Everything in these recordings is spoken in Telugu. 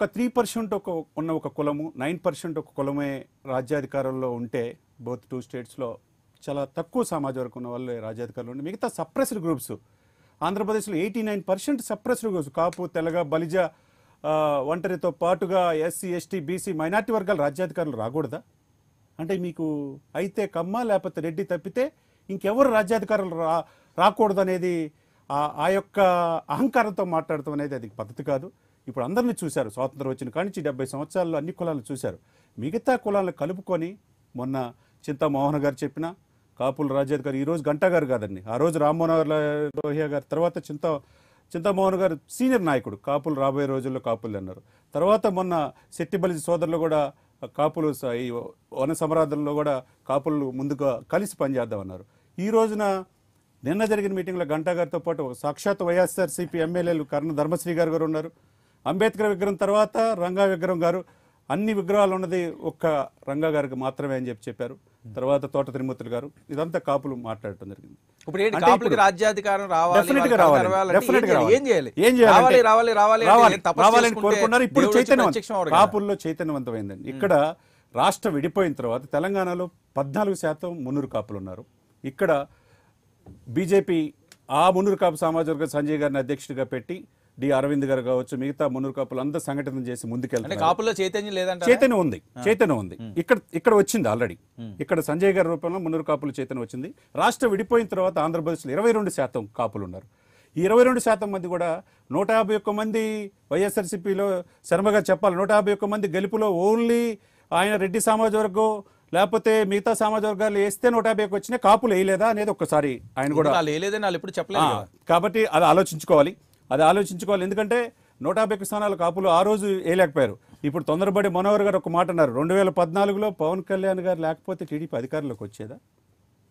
ఒక త్రీ పర్సెంట్ ఒక ఉన్న ఒక కులము నైన్ పర్సెంట్ ఒక కులమే రాజ్యాధికారంలో ఉంటే బోత్ టూ స్టేట్స్లో చాలా తక్కువ సమాజ వరకు ఉన్న వాళ్ళు రాజ్యాధికారులు ఉంటే మిగతా సప్రెస్డ్ గ్రూప్స్ ఆంధ్రప్రదేశ్లో eighty nine percent suppressed groups Kapu Telaga Balija ఒంటరితో పాటుగా ఎస్సీ ఎస్టీ బీసీ మైనార్టీ వర్గాలు రాజ్యాధికారులు రాకూడదా అంటే మీకు అయితే కమ్మ లేకపోతే రెడ్డి తప్పితే ఇంకెవరు రాజ్యాధికారులు రా రాకూడదు అనేది ఆ యొక్క అహంకారంతో మాట్లాడటం అనేది అది పద్ధతి కాదు ఇప్పుడు అందరినీ చూశారు స్వాతంత్రం వచ్చిన కానించి డెబ్బై సంవత్సరాల్లో అన్ని కులాలను చూశారు మిగతా కులాలను కలుపుకొని మొన్న చింతామోహన్ గారు చెప్పిన కాపుల రాజేద్ గారు ఈరోజు గంటా గారు కాదండి ఆ రోజు రామ్మోహన్ లోహియా గారు తర్వాత చింత చింతామోహన్ గారు సీనియర్ నాయకుడు కాపులు రాబోయే రోజుల్లో కాపులు అన్నారు తర్వాత మొన్న శెట్టిబలి సోదరులు కూడా కాపులు ఈ వన సమరాధంలో కూడా కాపులు ముందుగా కలిసి పనిచేద్దామన్నారు ఈ రోజున నిన్న జరిగిన మీటింగ్లో గంటా గారితో పాటు సాక్షాత్ వైఎస్ఆర్సీపీ ఎమ్మెల్యేలు కర్ణ ధర్మశ్రీ గారు కూడా ఉన్నారు అంబేద్కర్ విగ్రహం తర్వాత రంగా విగ్రహం గారు అన్ని విగ్రహాలు ఉన్నది ఒక్క రంగా గారికి మాత్రమే అని చెప్పి చెప్పారు తర్వాత తోట తిరుమూర్తులు గారు ఇదంతా కాపులు మాట్లాడటం జరిగింది ఇప్పుడు కాపుల్లో చైతన్యవంతమైందండి ఇక్కడ రాష్ట్రం విడిపోయిన తర్వాత తెలంగాణలో పద్నాలుగు శాతం మున్నూరు కాపులు ఉన్నారు ఇక్కడ బీజేపీ ఆ మున్నూరు కాపు సామాజిక సంజయ్ గారిని అధ్యక్షుడిగా పెట్టి డి అరవింద్ గారు కావచ్చు మిగతా మునురు కాపులు అందరూ సంఘటన చేసి ముందుకెళ్తారు కాపుల్లో చైతన్యం లేదంటే చైతన్యం ఉంది చైతన్యం ఉంది ఇక్కడ ఇక్కడ వచ్చింది ఆల్రెడీ ఇక్కడ సంజయ్ గారి రూపంలో మునురు కాపులు చైతన్యం వచ్చింది రాష్ట్రం విడిపోయిన తర్వాత ఆంధ్రప్రదేశ్లో ఇరవై రెండు శాతం కాపులు ఉన్నారు ఈ ఇరవై రెండు శాతం మంది కూడా నూట యాభై ఒక్క మంది వైఎస్ఆర్సీపీలో శర్మగా చెప్పాలి నూట యాభై ఒక్క మంది గెలుపులో ఓన్లీ ఆయన రెడ్డి సమాజ వర్గం లేకపోతే మిగతా సమాజ వర్గాలు వేస్తే నూట యాభైకి వచ్చినా కాపులు వేయలేదా అనేది ఒక్కసారి ఆయన కూడా వాళ్ళు ఎప్పుడు చెప్పలేదు కాబట్టి అది ఆలోచించుకోవాలి అది ఆలోచించుకోవాలి ఎందుకంటే నూట యాభై స్థానాల కాపులు ఆ రోజు వేయలేకపోయారు ఇప్పుడు తొందరపడి మనోహర్ గారు ఒక మాట అన్నారు రెండు వేల పద్నాలుగులో పవన్ కళ్యాణ్ గారు లేకపోతే టీడీపీ అధికారంలోకి వచ్చేదా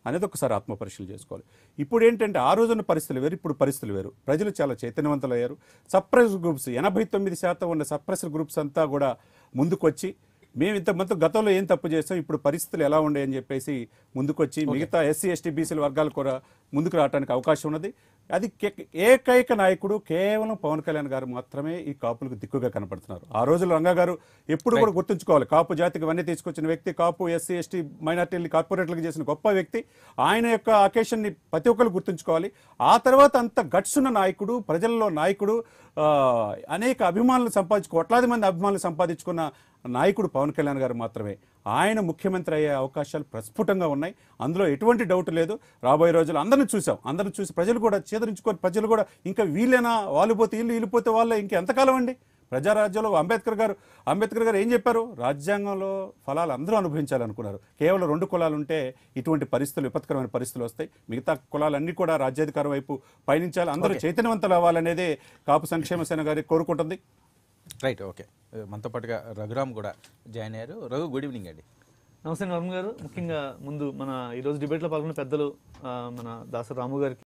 అనేది ఒకసారి ఆత్మపరీక్షలు చేసుకోవాలి ఇప్పుడు ఏంటంటే ఆ రోజున పరిస్థితులు వేరు ఇప్పుడు పరిస్థితులు వేరు ప్రజలు చాలా చైతన్యవంతులయ్యారు సప్రెస్ గ్రూప్స్ ఎనభై తొమ్మిది శాతం ఉన్న సప్రెసర్ గ్రూప్స్ అంతా కూడా ముందుకొచ్చి మేము ఇంత మొత్తం గతంలో ఏం తప్పు చేస్తాం ఇప్పుడు పరిస్థితులు ఎలా ఉండేయని చెప్పేసి ముందుకొచ్చి మిగతా ఎస్సీ ఎస్టీ బీసీల వర్గాలు కూడా ముందుకు రావడానికి అవకాశం ఉన్నది అది ఏకైక నాయకుడు కేవలం పవన్ కళ్యాణ్ గారు మాత్రమే ఈ కాపులకు దిక్కుగా కనపడుతున్నారు ఆ రోజుల్లో రంగా గారు ఎప్పుడు కూడా గుర్తుంచుకోవాలి కాపు జాతికి ఇవన్నీ తీసుకొచ్చిన వ్యక్తి కాపు ఎస్సీ ఎస్టీ మైనార్టీ కార్పొరేట్లకు చేసిన గొప్ప వ్యక్తి ఆయన యొక్క అకేషన్ని ప్రతి ఒక్కరు గుర్తుంచుకోవాలి ఆ తర్వాత అంత గట్సున్న నాయకుడు ప్రజల్లో నాయకుడు అనేక అభిమానులు సంపాదించు కోట్లాది మంది అభిమానులు సంపాదించుకున్న నాయకుడు పవన్ కళ్యాణ్ గారు మాత్రమే ఆయన ముఖ్యమంత్రి అయ్యే అవకాశాలు ప్రస్ఫుటంగా ఉన్నాయి అందులో ఎటువంటి డౌట్ లేదు రాబోయే రోజులు అందరిని చూసాం అందరిని చూసి ప్రజలు కూడా చేదరించుకొని ప్రజలు కూడా ఇంకా వీళ్ళేనా వాళ్ళు పోతే వీళ్ళు వీళ్ళిపోతే వాళ్ళే ఎంతకాలం అండి ప్రజారాజ్యంలో అంబేద్కర్ గారు అంబేద్కర్ గారు ఏం చెప్పారు రాజ్యాంగంలో ఫలాలు అందరూ అనుభవించాలనుకున్నారు కేవలం రెండు కులాలు ఉంటే ఇటువంటి పరిస్థితులు విపత్కరమైన పరిస్థితులు వస్తాయి మిగతా కులాలన్నీ కూడా రాజ్యాధికారం వైపు పయనించాలి అందరూ చైతన్యవంతులు అవ్వాలనేదే కాపు సంక్షేమ సేన గారి కోరుకుంటుంది రైట్ ఓకే మనతో పాటుగా రఘురామ్ కూడా జాయిన్ అయ్యారు రఘు గుడ్ ఈవినింగ్ అండి నమస్తే నరమ్ గారు ముఖ్యంగా ముందు మన ఈరోజు డిబేట్లో పాల్గొన్న పెద్దలు మన దాసరాము గారికి